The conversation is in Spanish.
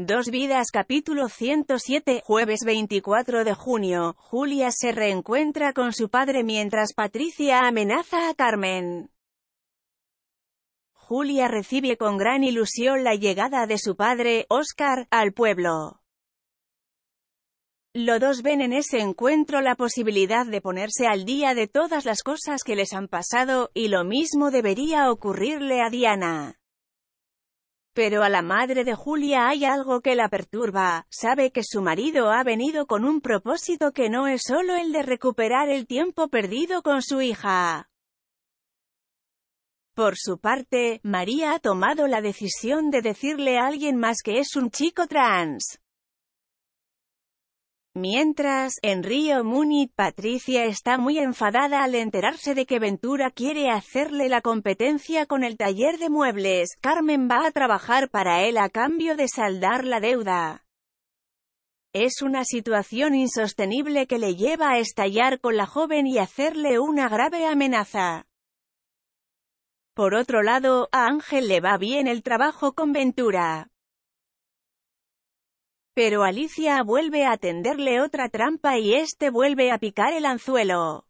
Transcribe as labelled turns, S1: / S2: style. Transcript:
S1: Dos vidas capítulo 107 Jueves 24 de junio, Julia se reencuentra con su padre mientras Patricia amenaza a Carmen. Julia recibe con gran ilusión la llegada de su padre, Oscar, al pueblo. Los dos ven en ese encuentro la posibilidad de ponerse al día de todas las cosas que les han pasado, y lo mismo debería ocurrirle a Diana. Pero a la madre de Julia hay algo que la perturba, sabe que su marido ha venido con un propósito que no es solo el de recuperar el tiempo perdido con su hija. Por su parte, María ha tomado la decisión de decirle a alguien más que es un chico trans. Mientras, en Río Muni Patricia está muy enfadada al enterarse de que Ventura quiere hacerle la competencia con el taller de muebles, Carmen va a trabajar para él a cambio de saldar la deuda. Es una situación insostenible que le lleva a estallar con la joven y hacerle una grave amenaza. Por otro lado, a Ángel le va bien el trabajo con Ventura, pero Alicia vuelve a tenderle otra trampa y este vuelve a picar el anzuelo.